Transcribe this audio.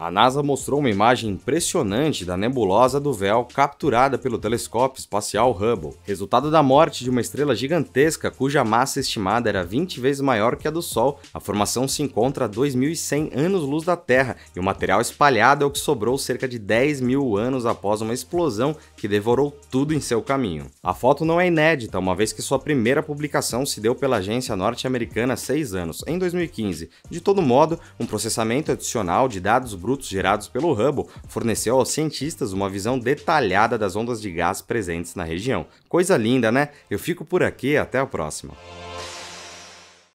A NASA mostrou uma imagem impressionante da nebulosa do véu capturada pelo telescópio espacial Hubble, resultado da morte de uma estrela gigantesca cuja massa estimada era 20 vezes maior que a do Sol. A formação se encontra a 2100 anos-luz da Terra e o material espalhado é o que sobrou cerca de 10 mil anos após uma explosão que devorou tudo em seu caminho. A foto não é inédita, uma vez que sua primeira publicação se deu pela agência norte-americana há seis anos, em 2015. De todo modo, um processamento adicional de dados brutos brutos gerados pelo Hubble forneceu aos cientistas uma visão detalhada das ondas de gás presentes na região. Coisa linda, né? Eu fico por aqui, até a próxima.